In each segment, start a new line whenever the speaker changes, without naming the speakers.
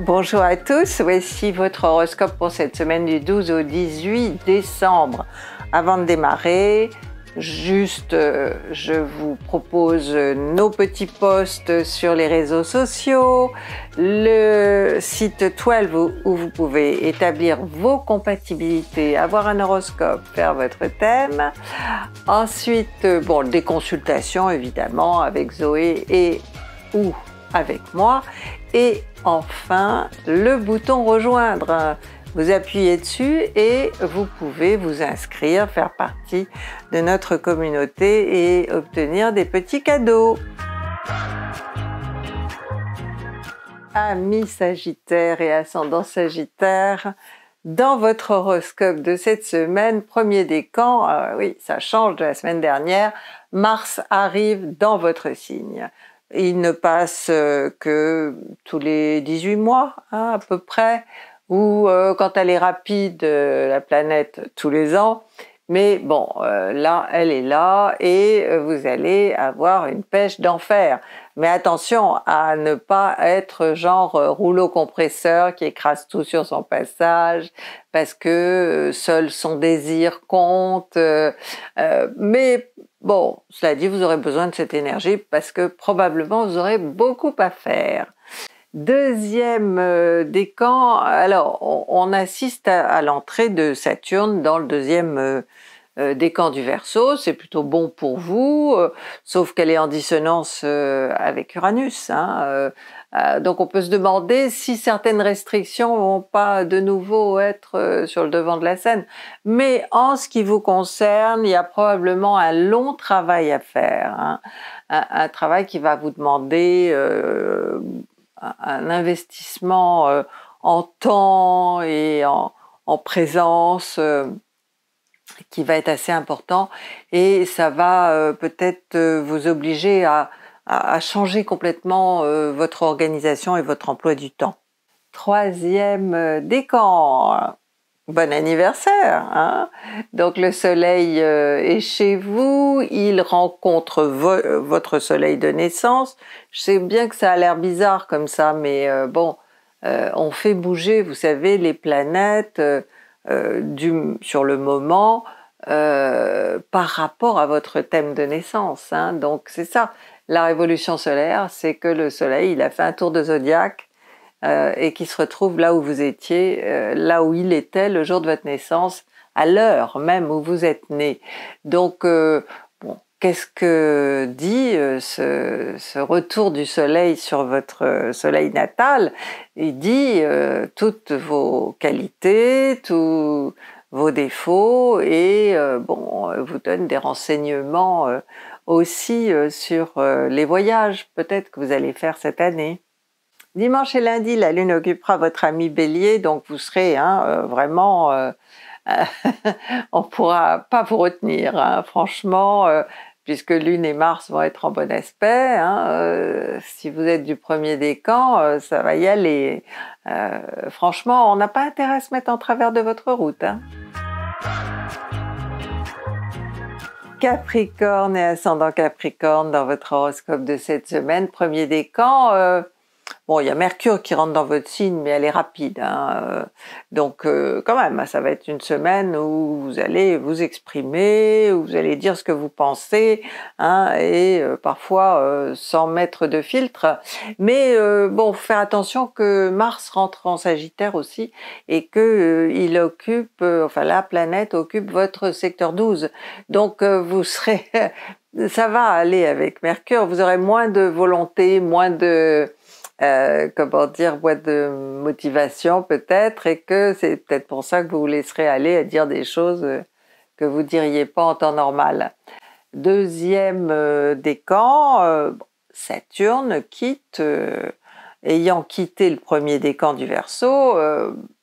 Bonjour à tous, voici votre horoscope pour cette semaine du 12 au 18 décembre. Avant de démarrer, juste euh, je vous propose nos petits posts sur les réseaux sociaux, le site 12 où vous pouvez établir vos compatibilités, avoir un horoscope, faire votre thème. Ensuite, euh, bon, des consultations évidemment avec Zoé et ou avec moi et enfin le bouton rejoindre. Vous appuyez dessus et vous pouvez vous inscrire, faire partie de notre communauté et obtenir des petits cadeaux. Amis Sagittaire et ascendant Sagittaire, dans votre horoscope de cette semaine, premier décan, euh, oui, ça change de la semaine dernière, Mars arrive dans votre signe. Il ne passe euh, que tous les 18 mois hein, à peu près, ou euh, quand elle est rapide, euh, la planète tous les ans. Mais bon, là, elle est là et vous allez avoir une pêche d'enfer. Mais attention à ne pas être genre rouleau compresseur qui écrase tout sur son passage parce que seul son désir compte. mais Bon, cela dit, vous aurez besoin de cette énergie parce que probablement vous aurez beaucoup à faire. Deuxième euh, décan, alors on, assiste à, l'entrée de Saturne dans le deuxième euh, euh, des camps du Verseau, c'est plutôt bon pour vous, euh, sauf qu'elle est en dissonance euh, avec Uranus. Hein, donc on peut se demander si certaines restrictions vont pas de nouveau être sur le devant de la scène. Mais en ce qui vous concerne, il y a probablement un long travail à faire, hein, un, travail qui va vous demander un investissement en temps et en, présence qui va être assez important et ça va euh, peut-être euh, vous obliger à, changer complètement euh, votre organisation et votre emploi du temps. Troisième décan, bon anniversaire. Hein. Donc le soleil est chez vous, il rencontre votre soleil de naissance. Je sais bien que ça a l'air bizarre comme ça, mais bon, on fait bouger, vous savez, les planètes sur le moment euh, par rapport à votre thème de naissance. Hein. Donc c'est ça, la révolution solaire, c'est que le Soleil, il a fait un tour de zodiaque euh, et qui se retrouve là où vous étiez, euh, là où il était le jour de votre naissance, à l'heure même où vous êtes né. Donc bon, qu'est-ce que dit ce, retour du soleil sur votre soleil natal Il dit toutes vos qualités, tout, vos défauts et euh, bon, euh, vous donne des renseignements euh, aussi sur les voyages peut-être que vous allez faire cette année. Dimanche et lundi, la lune occupera votre ami Bélier, donc vous serez hein, vraiment, on ne pourra pas vous retenir. Hein. franchement, puisque Lune et Mars vont être en bon aspect. Hein, euh, si vous êtes du premier décan, camps, euh, ça va y aller. Euh, franchement, on n'a pas intérêt à se mettre en travers de votre route. Hein. Capricorne et ascendant Capricorne dans votre horoscope de cette semaine, premier décan Bon, il y a Mercure qui rentre dans votre signe, mais elle est rapide. Hein, euh. Donc, euh, quand même, ça va être une semaine où vous allez vous exprimer, où vous allez dire ce que vous pensez, hein, et euh, parfois sans mettre de filtre. Mais bon, faites faire attention que Mars rentre en Sagittaire aussi, et que il occupe, enfin la planète occupe votre secteur 12. Donc, vous serez ça va aller avec Mercure, vous aurez moins de volonté, moins de euh, comment dire, boîte de motivation peut-être, et que c'est peut-être pour ça que vous vous laisserez aller à dire des choses euh, que vous diriez pas en temps normal. Deuxième euh, décan, Saturne quitte, ayant quitté le premier décan du Verseau,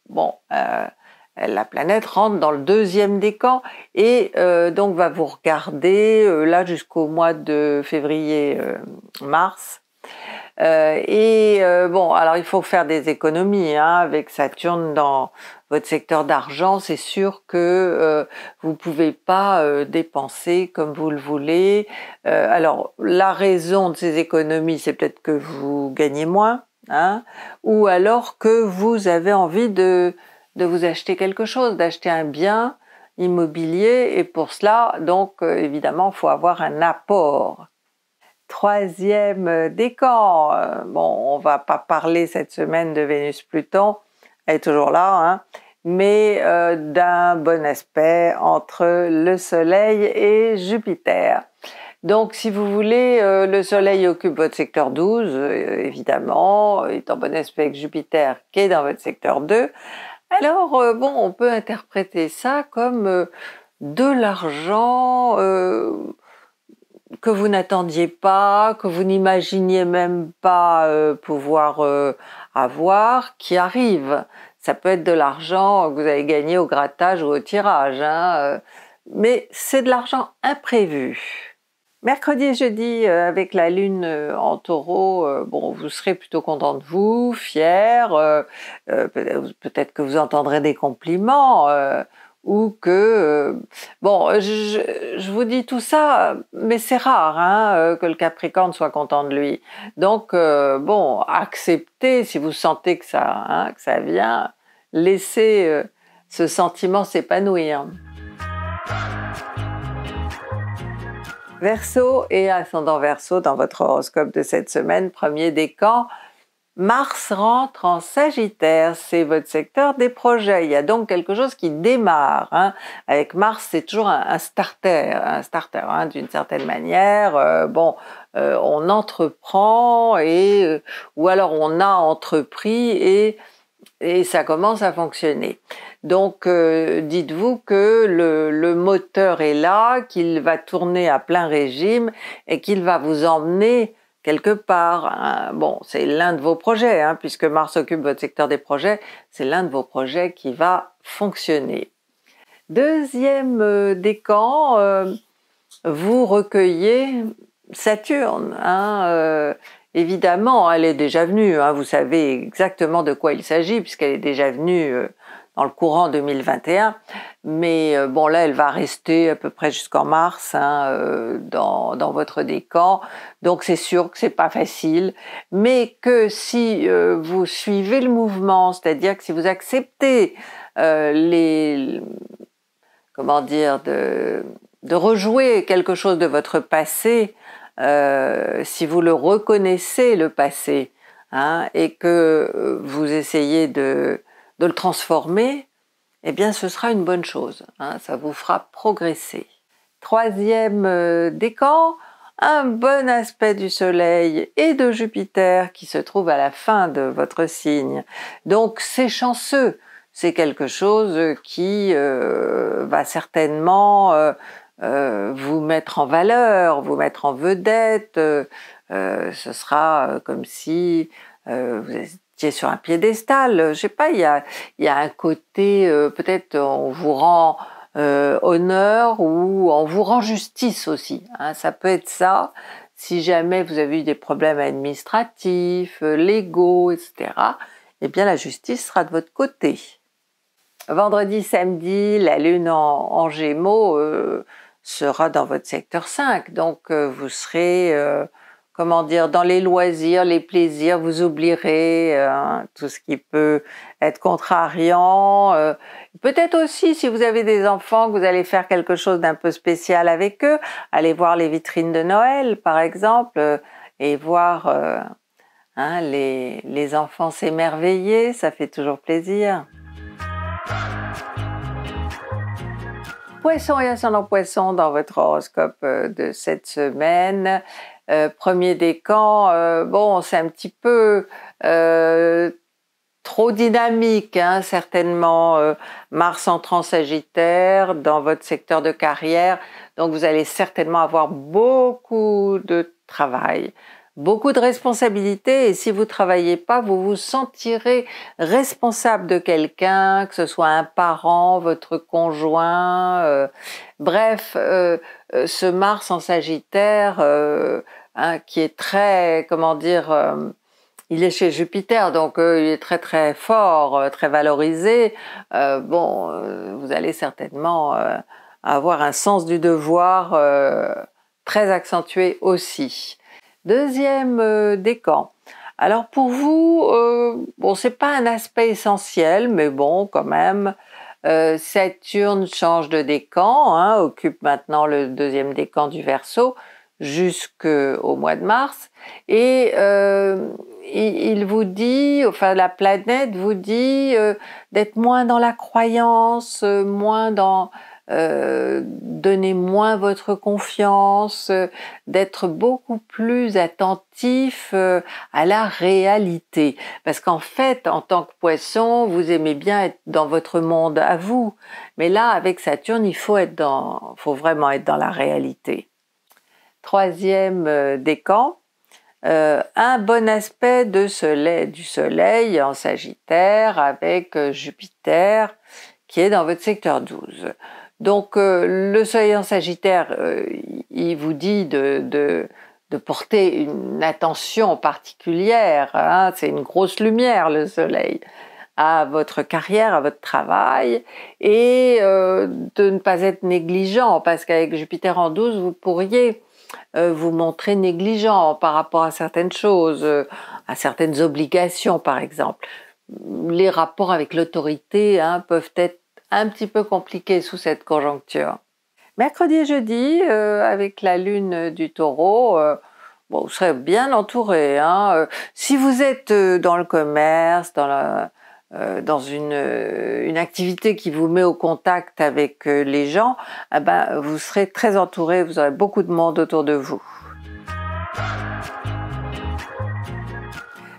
bon, la planète rentre dans le deuxième décan et donc va vous regarder là jusqu'au mois de février-mars euh, et euh, bon, alors il faut faire des économies hein, avec Saturne dans votre secteur d'argent. C'est sûr que euh, vous ne pouvez pas dépenser comme vous le voulez. alors la raison de ces économies, c'est peut-être que vous gagnez moins, hein, ou alors que vous avez envie de vous acheter quelque chose, d'acheter un bien immobilier et pour cela donc évidemment il faut avoir un apport troisième euh, décan. Euh, bon, on va pas parler cette semaine de Vénus-Pluton, elle est toujours là, hein, mais euh, d'un bon aspect entre le Soleil et Jupiter. Donc si vous voulez, le Soleil occupe votre secteur 12, évidemment, il est en bon aspect avec Jupiter qui est dans votre secteur 2. Alors bon, on peut interpréter ça comme de l'argent que vous n'attendiez pas, que vous n'imaginiez même pas euh, pouvoir euh, avoir, qui arrive. Ça peut être de l'argent que vous avez gagné au grattage ou au tirage, hein, euh. mais c'est de l'argent imprévu. Mercredi et jeudi, avec la lune en taureau, bon, vous serez plutôt content de vous, fier, peut-être que vous entendrez des compliments, ou que euh, bon, je, vous dis tout ça, mais c'est rare hein, euh, que le Capricorne soit content de lui. Donc euh, bon, acceptez si vous sentez que ça, hein, que ça vient, laissez ce sentiment s'épanouir. Verseau et ascendant Verseau dans votre horoscope de cette semaine, premier décan, Mars rentre en Sagittaire, c'est votre secteur des projets. Il y a donc quelque chose qui démarre. Hein. Avec Mars, c'est toujours un, starter, un starter hein, d'une certaine manière. Euh, bon, euh, on entreprend et euh, ou alors on a entrepris et et ça commence à fonctionner. Donc dites-vous que le moteur est là, qu'il va tourner à plein régime et qu'il va vous emmener quelque part. Hein. Bon, c'est l'un de vos projets, hein, puisque Mars occupe votre secteur des projets, c'est l'un de vos projets qui va fonctionner. Deuxième euh, décan, euh, vous recueillez Saturne. Hein, euh, évidemment, elle est déjà venue, vous savez exactement de quoi il s'agit, puisqu'elle est déjà venue dans le courant 2021. Mais euh, bon, là, elle va rester à peu près jusqu'en mars hein, euh, dans, dans, votre décan. Donc, c'est sûr que c'est pas facile. Mais que si euh, vous suivez le mouvement, c'est-à-dire que si vous acceptez les. Comment dire de, rejouer quelque chose de votre passé, si vous le reconnaissez, le passé, hein, et que vous essayez de de le transformer, eh bien ce sera une bonne chose. Hein. ça vous fera progresser. Troisième euh, décan, un bon aspect du Soleil et de Jupiter qui se trouve à la fin de votre signe. Donc c'est chanceux, c'est quelque chose qui euh, va certainement euh, vous mettre en valeur, vous mettre en vedette. ce sera comme si vous qui est sur un piédestal. Euh, je sais pas, il y a, un côté, euh, peut-être on vous rend euh, honneur ou on vous rend justice aussi. Hein. ça peut être ça. Si jamais vous avez eu des problèmes administratifs, légaux, etc., eh bien la justice sera de votre côté. Vendredi, samedi, la lune en, gémeaux sera dans votre secteur 5, donc vous serez comment dire, dans les loisirs, les plaisirs, vous oublierez hein, tout ce qui peut être contrariant. Euh, peut-être aussi, si vous avez des enfants, que vous allez faire quelque chose d'un peu spécial avec eux, allez voir les vitrines de Noël, par exemple, euh, et voir euh, hein, les, les enfants s'émerveiller, ça fait toujours plaisir. Poisson et ascendant poisson dans votre horoscope de cette semaine. Euh, premier des camps, euh, bon, c'est un petit peu euh, trop dynamique, hein, certainement. Mars entrant Sagittaire dans votre secteur de carrière, donc vous allez certainement avoir beaucoup de travail. Beaucoup de responsabilités et si vous travaillez pas, vous vous sentirez responsable de quelqu'un, que ce soit un parent, votre conjoint, bref, euh, ce Mars en Sagittaire, euh, hein, qui est très, comment dire, euh, il est chez Jupiter, donc il est très très fort, très valorisé. bon, vous allez certainement avoir un sens du devoir très accentué aussi. Deuxième décan. Alors pour vous, bon, c'est pas un aspect essentiel, mais bon, quand même, euh, Saturne change de décan, hein, occupe maintenant le deuxième décan du Verseau jusqu'au mois de mars. Et euh, il, vous dit, enfin la planète vous dit euh, d'être moins dans la croyance, moins dans Donnez euh, donner moins votre confiance, euh, d'être beaucoup plus attentif euh, à la réalité. Parce qu'en fait, en tant que poisson, vous aimez bien être dans votre monde à vous. Mais là, avec Saturne, il faut être dans, faut vraiment être dans la réalité. Troisième décan, un bon aspect de soleil, du Soleil en Sagittaire avec Jupiter qui est dans votre secteur 12. Donc euh, le soleil en Sagittaire, euh, il vous dit de, porter une attention particulière, hein. c'est une grosse lumière le soleil, à votre carrière, à votre travail, et euh, de ne pas être négligent, parce qu'avec Jupiter en 12, vous pourriez vous montrer négligent par rapport à certaines choses, à certaines obligations par exemple. Les rapports avec l'autorité hein, peuvent être un petit peu compliqué sous cette conjoncture. Mercredi et jeudi, euh, avec la lune du taureau, euh, vous serez bien entouré. Hein. Euh, si vous êtes dans le commerce, dans, une, activité qui vous met au contact avec les gens, ah ben, vous serez très entouré, vous aurez beaucoup de monde autour de vous.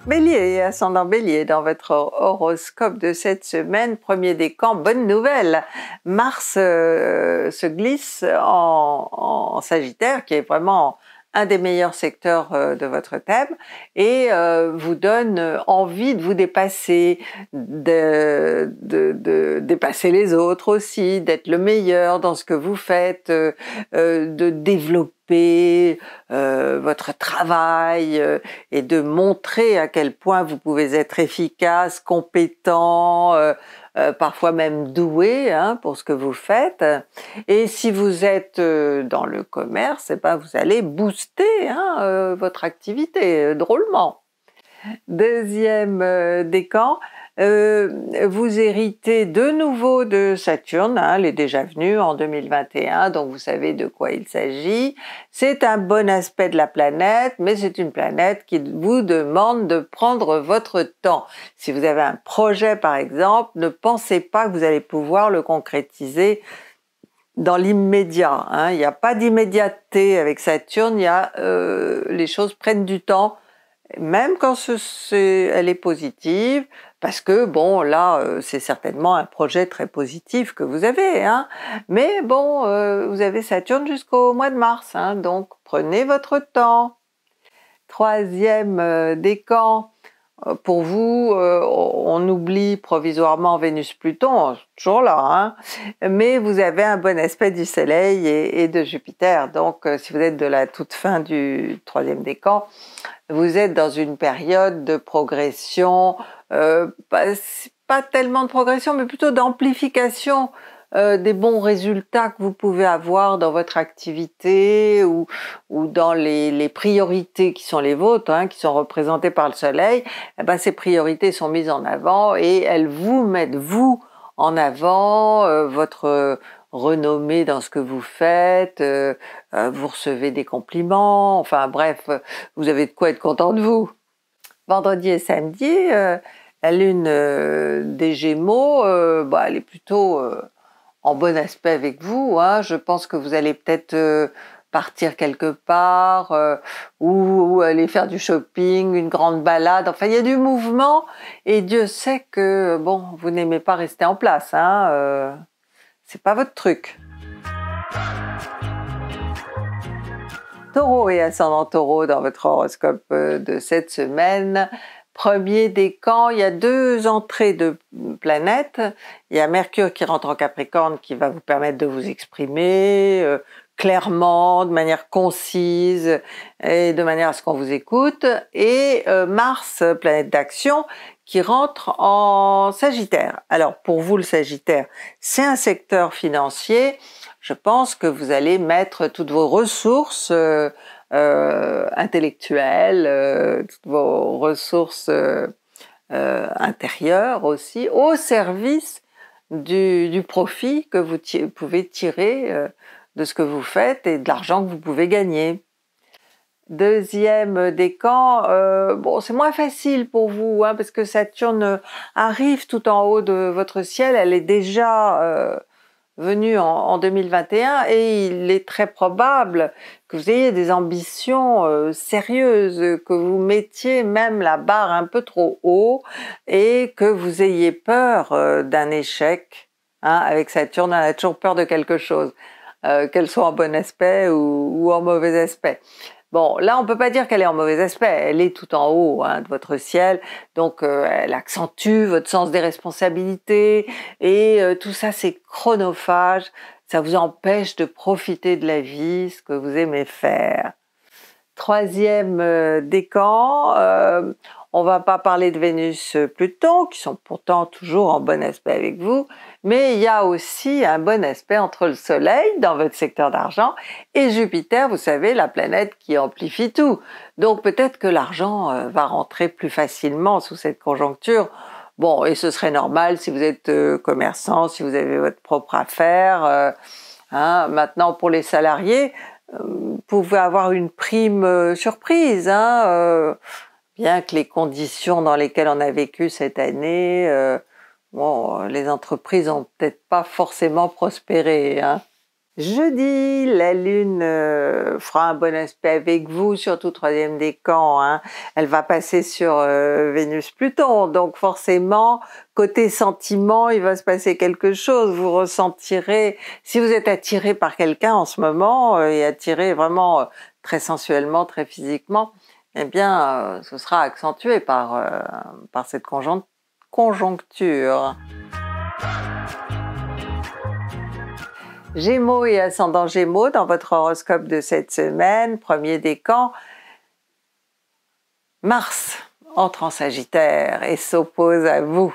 Bélier et ascendant Bélier, dans votre horoscope de cette semaine, premier décan, bonne nouvelle. Mars euh, se glisse en, Sagittaire, qui est vraiment un des meilleurs secteurs euh, de votre thème et euh, vous donne euh, envie de vous dépasser, de, dépasser les autres aussi, d'être le meilleur dans ce que vous faites, de développer votre travail et de montrer à quel point vous pouvez être efficace, compétent, euh, parfois même doué hein, pour ce que vous faites. Et si vous êtes euh, dans le commerce, eh pas ben, vous allez booster hein, euh, votre activité drôlement. Deuxième décan, euh, vous héritez de nouveau de Saturne, hein, elle est déjà venue en 2021, donc vous savez de quoi il s'agit. C'est un bon aspect de la planète, mais c'est une planète qui vous demande de prendre votre temps. Si vous avez un projet par exemple, ne pensez pas que vous allez pouvoir le concrétiser dans l'immédiat. Hein. Il n'y a pas d'immédiateté avec Saturne, il y a, euh, les choses prennent du temps, même quand elle est positive parce que bon, là, euh, c'est certainement un projet très positif que vous avez, hein, mais bon, euh, vous avez Saturne jusqu'au mois de mars, hein, donc prenez votre temps. Troisième euh, décan, euh, pour vous, euh, on oublie provisoirement Vénus-Pluton, toujours là, hein. mais vous avez un bon aspect du Soleil et, de Jupiter. Donc, euh, si vous êtes de la toute fin du troisième décan, vous êtes dans une période de progression, pas, tellement de progression, mais plutôt d'amplification euh, des bons résultats que vous pouvez avoir dans votre activité ou, ou dans les, priorités qui sont les vôtres, hein, qui sont représentées par le soleil, eh ben, ces priorités sont mises en avant et elles vous mettent, vous, en avant, euh, votre renommée dans ce que vous faites, euh, vous recevez des compliments, enfin bref, vous avez de quoi être content de vous. Vendredi et samedi, la lune des Gémeaux, bah, elle est plutôt bon aspect avec vous. Hein, je pense que vous allez peut-être euh, partir quelque part euh, ou, aller faire du shopping, une grande balade. Enfin, il y a du mouvement et Dieu sait que bon, vous n'aimez pas rester en place. Hein, euh, c'est pas votre truc. Taureau et ascendant Taureau dans votre horoscope de cette semaine premier décan, il y a deux entrées de planètes. Il y a Mercure qui rentre en Capricorne qui va vous permettre de vous exprimer euh, clairement, de manière concise et de manière à ce qu'on vous écoute. Et euh, Mars, planète d'action, qui rentre en Sagittaire. Alors pour vous, le Sagittaire, c'est un secteur financier. Je pense que vous allez mettre toutes vos ressources. Euh, euh, intellectuelle, euh, toutes vos ressources euh, intérieures aussi, au service du, profit que vous pouvez tirer de ce que vous faites et de l'argent que vous pouvez gagner. Deuxième décan, bon, c'est moins facile pour vous hein, parce que Saturne arrive tout en haut de votre ciel, elle est déjà venu en, 2021 et il est très probable que vous ayez des ambitions euh, sérieuses, que vous mettiez même la barre un peu trop haut et que vous ayez peur euh, d'un échec. Hein, avec Saturne, on a toujours peur de quelque chose, euh, qu'elle soit en bon aspect ou en mauvais aspect. Bon, là, on ne peut pas dire qu'elle est en mauvais aspect, elle est tout en haut hein, de votre ciel, donc euh, elle accentue votre sens des responsabilités, et euh, tout ça, c'est chronophage, ça vous empêche de profiter de la vie, ce que vous aimez faire. Troisième euh, décan, on va pas parler de Vénus-Pluton, qui sont pourtant toujours en bon aspect avec vous, mais il y a aussi un bon aspect entre le Soleil dans votre secteur d'argent et Jupiter, vous savez, la planète qui amplifie tout. Donc peut-être que l'argent euh, va rentrer plus facilement sous cette conjoncture. Bon, et ce serait normal si vous êtes euh, commerçant, si vous avez votre propre affaire. Euh, hein. Maintenant, pour les salariés, vous pouvez avoir une prime surprise. Hein, bien que les conditions dans lesquelles on a vécu cette année bon, les entreprises n'ont peut-être pas forcément prospéré. Hein. Jeudi, la Lune euh, fera un bon aspect avec vous, surtout troisième décan. Hein. Elle va passer sur euh, Vénus-Pluton, donc forcément, côté sentiment, il va se passer quelque chose. Vous ressentirez, si vous êtes attiré par quelqu'un en ce moment, euh, et attiré vraiment très sensuellement, très physiquement, eh bien, ce sera accentué par, par cette conjoncture conjoncture. Gémeaux et ascendant Gémeaux dans votre horoscope de cette semaine, premier décan, Mars entre en Sagittaire et s'oppose à vous.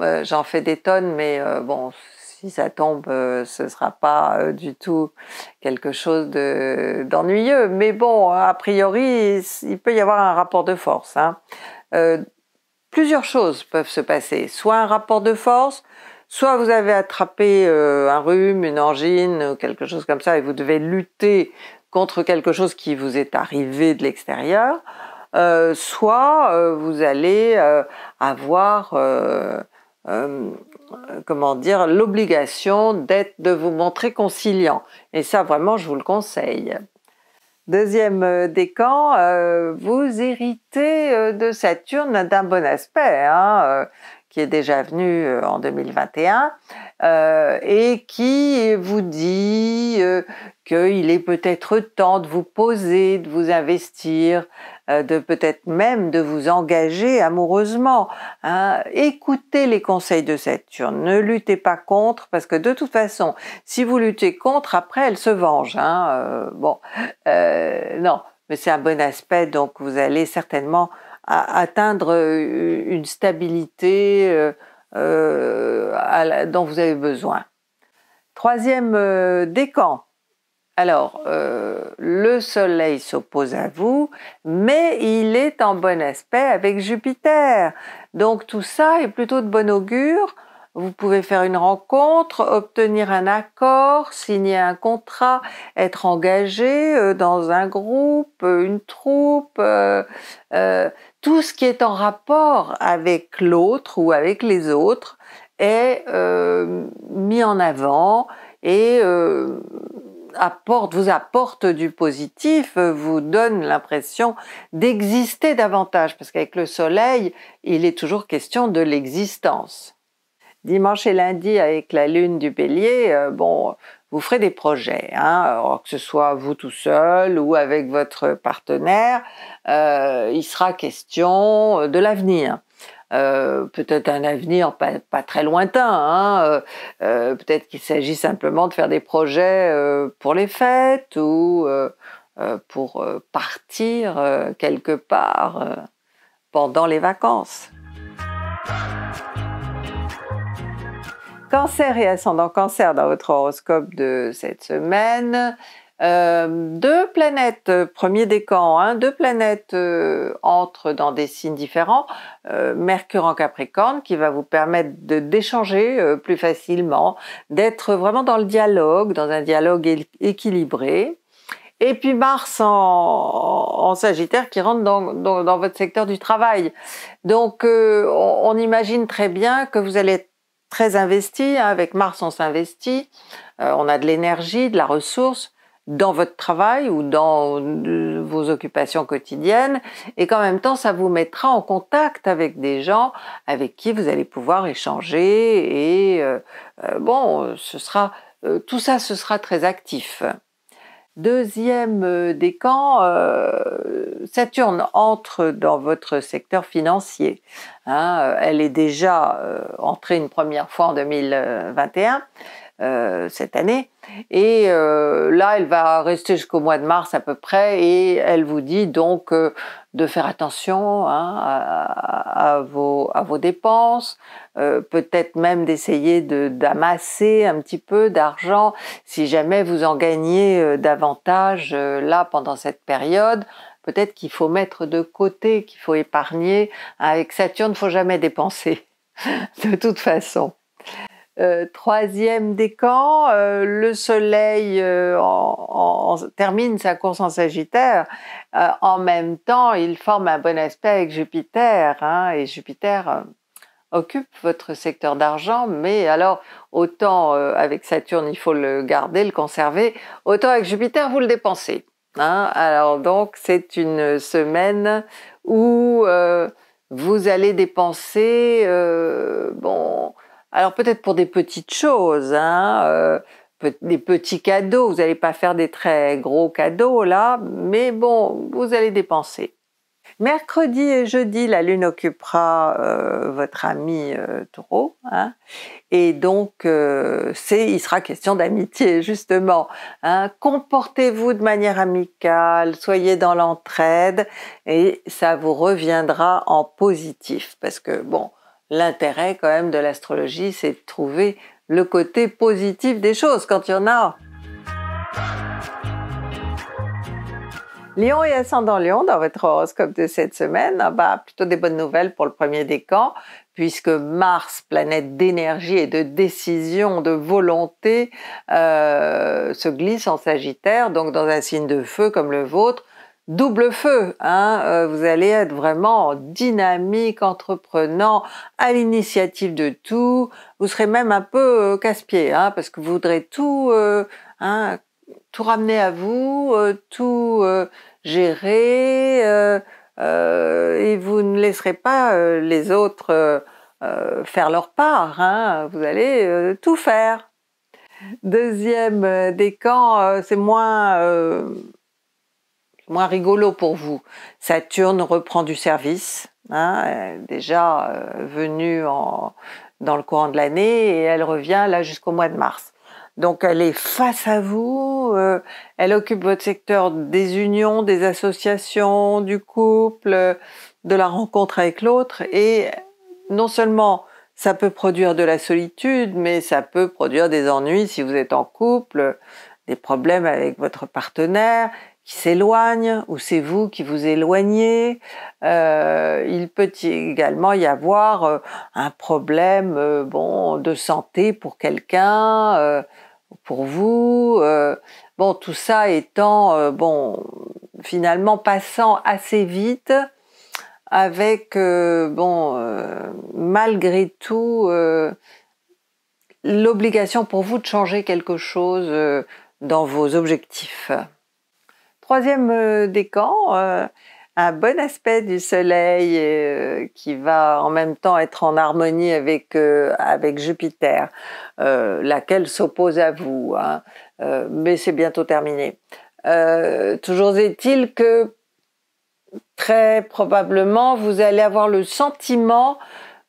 Euh, j'en fais des tonnes, mais euh, bon, si ça tombe, euh, ce ne sera pas du tout quelque chose d'ennuyeux. mais bon, a priori, il peut y avoir un rapport de force. Hein plusieurs choses peuvent se passer. Soit un rapport de force, soit vous avez attrapé euh, un rhume, une angine, euh, quelque chose comme ça, et vous devez lutter contre quelque chose qui vous est arrivé de l'extérieur, euh, soit vous allez avoir, comment dire, l'obligation d'être, de vous montrer conciliant. Et ça, vraiment, je vous le conseille. Deuxième euh, décan, euh, vous héritez euh, de Saturne d'un bon aspect, hein, qui est déjà venu en 2021, et qui vous dit qu'il est peut-être temps de vous poser, de vous investir, euh, de peut-être même de vous engager amoureusement. Hein. Écoutez les conseils de Saturne, ne luttez pas contre, parce que de toute façon, si vous luttez contre, après elle se venge. Hein. Euh, bon, euh, non, mais c'est un bon aspect, donc vous allez certainement atteindre une stabilité dont vous avez besoin. Troisième décan, alors, euh, le Soleil s'oppose à vous, mais il est en bon aspect avec Jupiter. Donc tout ça est plutôt de bon augure. Vous pouvez faire une rencontre, obtenir un accord, signer un contrat, être engagé euh, dans un groupe, euh, une troupe, tout ce qui est en rapport avec l'autre ou avec les autres est mis en avant et apporte, vous apporte du positif, euh, vous donne l'impression d'exister davantage, parce qu'avec le soleil, il est toujours question de l'existence. Dimanche et lundi, avec la lune du bélier, euh, bon, vous ferez des projets, hein. que ce soit vous tout seul ou avec votre partenaire, euh, il sera question de l'avenir. Euh, peut-être un avenir pas, très lointain. Hein. Euh, euh, peut-être qu'il s'agit simplement de faire des projets pour les fêtes ou pour partir quelque part pendant les vacances. Cancer et ascendant cancer dans votre horoscope de cette semaine. Euh, deux planètes, euh, premier décan, hein, deux planètes euh, entrent dans des signes différents. Mercure en Capricorne qui va vous permettre d'échanger plus facilement, d'être vraiment dans le dialogue, dans un dialogue équilibré. Et puis Mars en, Sagittaire qui rentre dans, votre secteur du travail. Donc on, imagine très bien que vous allez être très investi. Hein, avec Mars, on s'investit, on a de l'énergie, de la ressource dans votre travail ou dans vos occupations quotidiennes et qu'en même temps ça vous mettra en contact avec des gens avec qui vous allez pouvoir échanger et euh, euh, bon ce sera euh, tout ça ce sera très actif. Deuxième décan, Saturne entre dans votre secteur financier. Hein. elle est déjà entrée une première fois en 2021 cette année et euh, là, elle va rester jusqu'au mois de mars à peu près, et elle vous dit donc euh, de faire attention hein, à, vos, dépenses, euh, peut-être même d'essayer d'amasser un petit peu d'argent si jamais vous en gagnez davantage là pendant cette période. Peut-être qu'il faut mettre de côté, qu'il faut épargner. Avec Saturne, il ne faut jamais dépenser, de toute façon. Euh, troisième des camps, euh, le Soleil euh, en, termine sa course en Sagittaire. en même temps, il forme un bon aspect avec Jupiter, hein, et Jupiter occupe votre secteur d'argent, mais alors autant avec Saturne, il faut le garder, le conserver, autant avec Jupiter, vous le dépensez. Hein. Alors donc, c'est une semaine où vous allez dépenser, bon, alors peut-être pour des petites choses, hein, euh, des petits cadeaux, vous n'allez pas faire des très gros cadeaux là, mais bon, vous allez dépenser. Mercredi et jeudi, la Lune occupera euh, votre ami euh, Taureau, hein. et donc il sera question d'amitié justement. Hein. Comportez-vous de manière amicale, soyez dans l'entraide, et ça vous reviendra en positif, parce que bon, l'intérêt quand même de l'astrologie, c'est de trouver le côté positif des choses quand il y en a. Lion et ascendant Lion dans votre horoscope de cette semaine, ah bah, plutôt des bonnes nouvelles pour le premier décan puisque Mars, planète d'énergie et de décision, de volonté, euh, se glisse en Sagittaire, donc dans un signe de feu comme le vôtre, double feu. Hein. Euh, vous allez être vraiment dynamique, entreprenant, à l'initiative de tout. Vous serez même un peu euh, casse-pied hein, parce que vous voudrez tout, euh, hein, tout ramener à vous, tout gérer et vous ne laisserez pas les autres faire leur part. Vous allez tout faire. Deuxième décan, c'est moins moins rigolo pour vous. Saturne reprend du service, hein, euh, déjà euh, venue dans le courant de l'année, et elle revient là jusqu'au mois de mars. Donc elle est face à vous, euh, elle occupe votre secteur des unions, des associations, du couple, de la rencontre avec l'autre, et non seulement ça peut produire de la solitude, mais ça peut produire des ennuis si vous êtes en couple, des problèmes avec votre partenaire, qui s'éloigne ou c'est vous qui vous éloignez. Euh, il peut également y avoir euh, un problème euh, bon de santé pour quelqu'un, pour vous. bon, tout ça étant bon finalement passant assez vite avec bon malgré tout l'obligation pour vous de changer quelque chose dans vos objectifs. Troisième euh, décan, euh, un bon aspect du soleil euh, qui va en même temps être en harmonie avec, Jupiter, laquelle s'oppose à vous. Hein. mais c'est bientôt terminé. toujours est-il que très probablement vous allez avoir le sentiment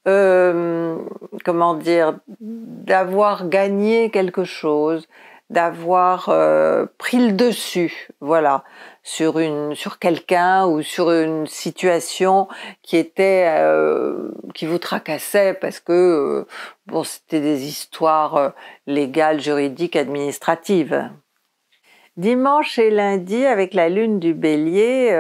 comment dire d'avoir gagné quelque chose d'avoir euh, pris le dessus, voilà, sur une sur quelqu'un ou sur une situation qui était euh, qui vous tracassait parce que euh, bon, c'était des histoires légales, juridiques, administratives. Dimanche et lundi avec la lune du Bélier,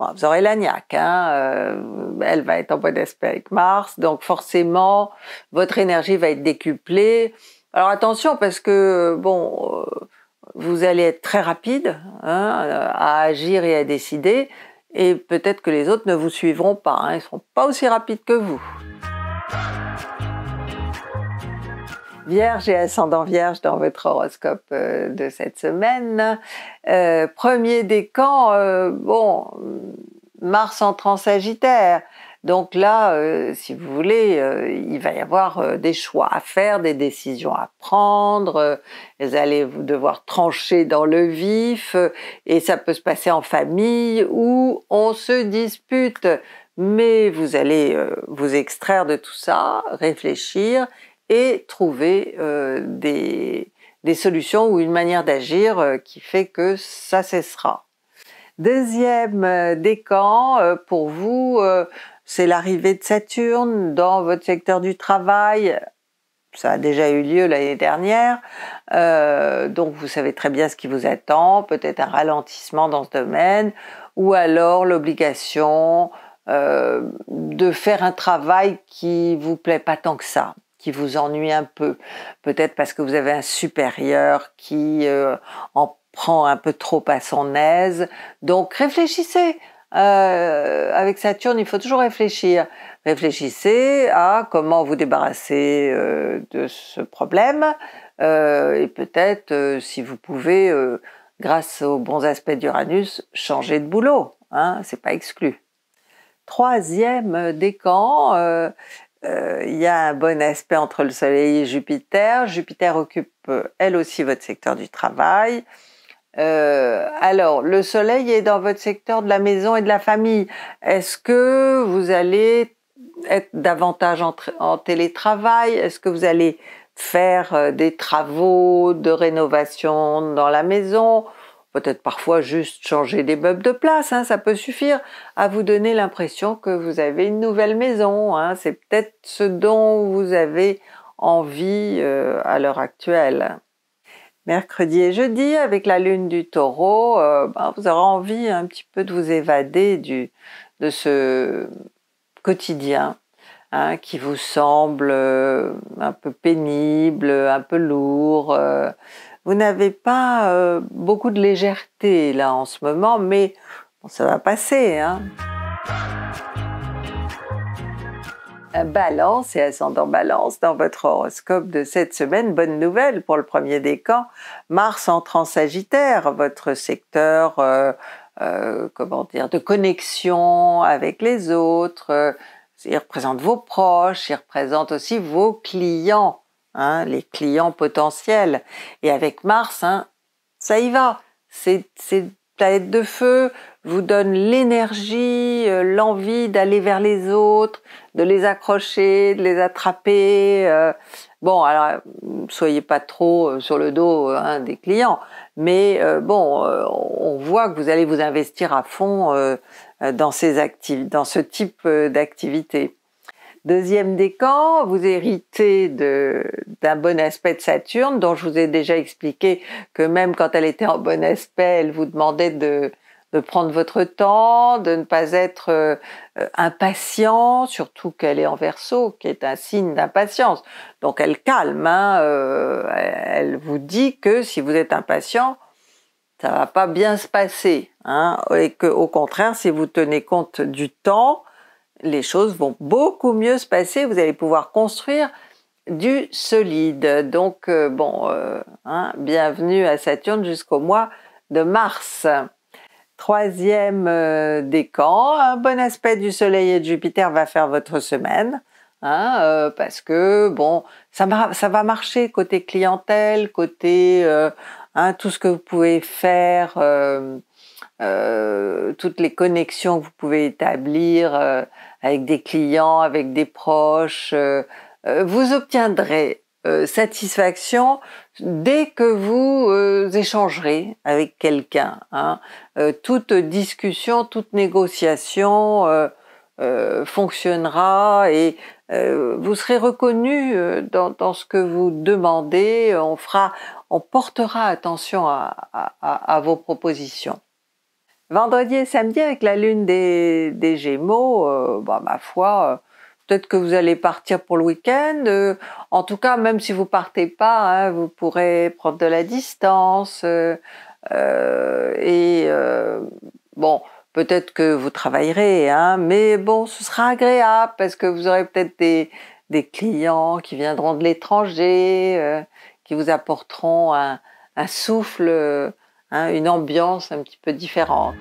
vous aurez l'agnac, hein, elle va être en bon aspect avec Mars, donc forcément votre énergie va être décuplée alors attention parce que bon, euh, vous allez être très rapide hein, euh, à agir et à décider, et peut-être que les autres ne vous suivront pas. Hein. ils ne seront pas aussi rapides que vous. Vierge et ascendant Vierge dans votre horoscope euh, de cette semaine. premier décan, camps, bon, Mars entrant Sagittaire. Donc là, euh, si vous voulez, euh, il va y avoir euh, des choix à faire, des décisions à prendre, vous allez devoir trancher dans le vif, et ça peut se passer en famille où on se dispute, mais vous allez vous extraire de tout ça, réfléchir et trouver des, des solutions ou une manière d'agir qui fait que ça cessera. Deuxième décan, pour vous, c'est l'arrivée de Saturne dans votre secteur du travail. Ça a déjà eu lieu l'année dernière, euh, donc vous savez très bien ce qui vous attend, peut-être un ralentissement dans ce domaine, ou alors l'obligation euh, de faire un travail qui vous plaît pas tant que ça, qui vous ennuie un peu, peut-être parce que vous avez un supérieur qui euh, en prend un peu trop à son aise. Donc réfléchissez avec Saturne, il faut toujours réfléchir. Réfléchissez à comment vous débarrasser euh, de ce problème euh, et peut-être, euh, si vous pouvez, grâce aux bons aspects d'Uranus, changer de boulot. Hein, c'est pas exclu. Troisième décan, il y a un bon aspect entre le Soleil et Jupiter. Jupiter occupe elle aussi votre secteur du travail. Euh, alors, le soleil est dans votre secteur de la maison et de la famille. Est-ce que vous allez être davantage en, télétravail Est-ce que vous allez faire euh, des travaux de rénovation dans la maison Peut-être parfois juste changer des meubles de place, hein, ça peut suffire à vous donner l'impression que vous avez une nouvelle maison. Hein. C'est peut-être ce dont vous avez envie euh, à l'heure actuelle mercredi et jeudi avec la lune du taureau, euh, ben, vous aurez envie un petit peu de vous évader du, de ce quotidien hein, qui vous semble euh, un peu pénible, un peu lourd. Euh. vous n'avez pas beaucoup de légèreté là en ce moment, mais ça va passer. Hein. Balance et ascendant Balance dans votre horoscope de cette semaine. Bonne nouvelle pour le premier décan. Mars entre en Sagittaire, votre secteur, euh, euh, comment dire, de connexion avec les autres. Euh, il représente vos proches, il représente aussi vos clients, hein, les clients potentiels. Et avec Mars, hein, ça y va. C'est planète de feu vous donne l'énergie, l'envie d'aller vers les autres, de les accrocher, de les attraper. Euh, bon, alors euh, soyez pas trop euh, sur le dos des clients, mais bon, on voit que vous allez vous investir à fond dans ces actifs, dans ce type d'activité. Deuxième décan, vous héritez d'un bon aspect de Saturne, dont je vous ai déjà expliqué que même quand elle était en bon aspect, elle vous demandait de de prendre votre temps, de ne pas être euh, euh, impatient, surtout qu'elle est en verso, qui est un signe d'impatience. Donc elle calme, hein, euh, elle vous dit que si vous êtes impatient, ça va pas bien se passer, hein, et que au contraire, si vous tenez compte du temps, les choses vont beaucoup mieux se passer. Vous allez pouvoir construire du solide. Donc bon, hein, bienvenue à Saturne jusqu'au mois de mars. Troisième euh, décan, un bon aspect du Soleil et de Jupiter va faire votre semaine. Hein, euh, parce que bon, ça, va marcher côté clientèle, côté euh, hein, tout ce que vous pouvez faire, toutes les connexions que vous pouvez établir avec des clients, avec des proches. vous obtiendrez euh, satisfaction dès que vous euh, échangerez avec quelqu'un. Hein. Euh, toute discussion, toute négociation fonctionnera et vous serez reconnu dans, ce que vous demandez. On fera, on portera attention à, vos propositions. Vendredi et samedi avec la lune des, Gémeaux, bah, ma foi peut-être que vous allez partir pour le week-end. Euh, en tout cas, même si vous partez pas, hein, vous pourrez prendre de la distance. Euh, euh, et bon, peut-être que vous travaillerez, hein, mais bon, ce sera agréable parce que vous aurez peut-être des, clients qui viendront de l'étranger, qui vous apporteront un, souffle, hein, une ambiance un petit peu différente.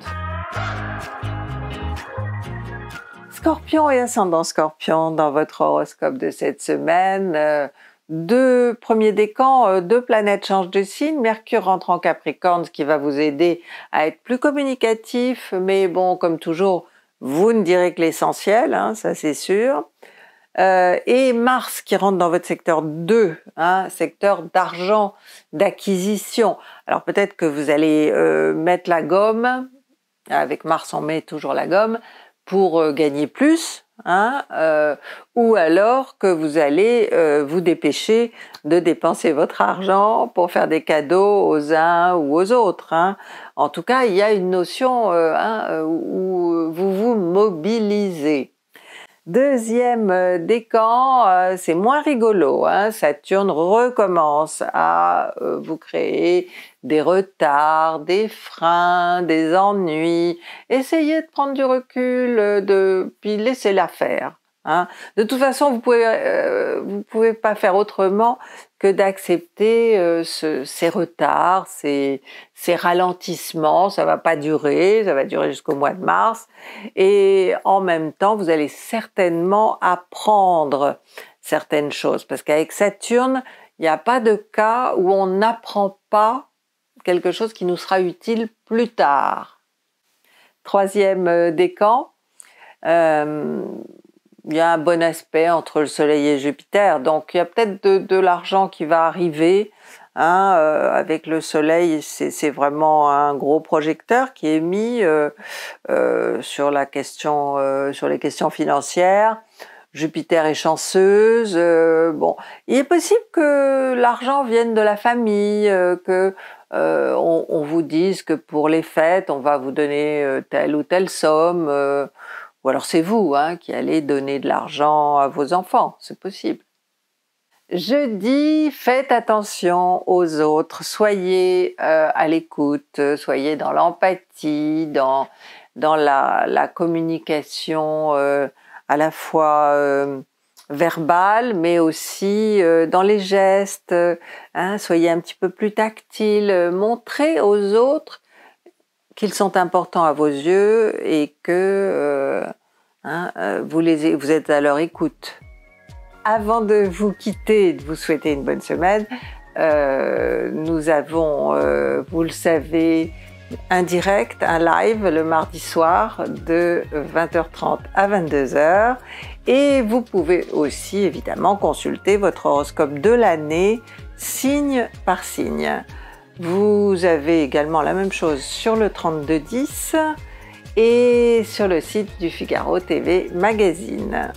Scorpion et ascendant scorpion dans votre horoscope de cette semaine. Euh, deux premiers décans, euh, deux planètes changent de signe. Mercure rentre en Capricorne, ce qui va vous aider à être plus communicatif, mais bon, comme toujours, vous ne direz que l'essentiel, hein, ça c'est sûr. Euh, et Mars qui rentre dans votre secteur 2, hein, secteur d'argent, d'acquisition. Alors peut-être que vous allez mettre la gomme, avec Mars on met toujours la gomme, pour euh, gagner plus, hein, euh, ou alors que vous allez euh, vous dépêcher de dépenser votre argent pour faire des cadeaux aux uns ou aux autres. Hein. En tout cas, il y a une notion hein, où vous vous mobilisez. Deuxième euh, décan, euh, c'est moins rigolo. Hein. Saturne recommence à euh, vous créer des retards, des freins, des ennuis. Essayez de prendre du recul, de, puis laissez l'affaire. Hein. De toute façon, vous pouvez euh, vous pouvez pas faire autrement que d'accepter euh, ces retards, ces, ralentissements. Ça va pas durer, ça va durer jusqu'au mois de mars. Et en même temps, vous allez certainement apprendre certaines choses, parce qu'avec Saturne, il n'y a pas de cas où on n'apprend pas quelque chose qui nous sera utile plus tard. Troisième euh, décan, euh, il y a un bon aspect entre le Soleil et Jupiter. Donc il y a peut-être de, de l'argent qui va arriver. Hein, euh, avec le Soleil, c'est vraiment un gros projecteur qui est mis euh, euh sur la question, euh, sur les questions financières. Jupiter est chanceuse. bon, il est possible que l'argent vienne de la famille, que on, on, vous dise que pour les fêtes, on va vous donner telle ou telle somme. Ou alors c'est vous hein, qui allez donner de l'argent à vos enfants, c'est possible. Je dis faites attention aux autres, soyez euh, à l'écoute, soyez dans l'empathie, dans, la, communication euh, à la fois euh, verbale, mais aussi dans les gestes. Hein, soyez un petit peu plus tactile, montrez aux autres qu'ils sont importants à vos yeux et que Hein, euh, vous, êtes à leur écoute. Avant de vous quitter et de vous souhaiter une bonne semaine, euh, nous avons, euh, vous le savez, un direct, un live le mardi soir de 20h30 à 22h. Et vous pouvez aussi évidemment consulter votre horoscope de l'année signe par signe. Vous avez également la même chose sur le 3210 et sur le site du Figaro TV Magazine.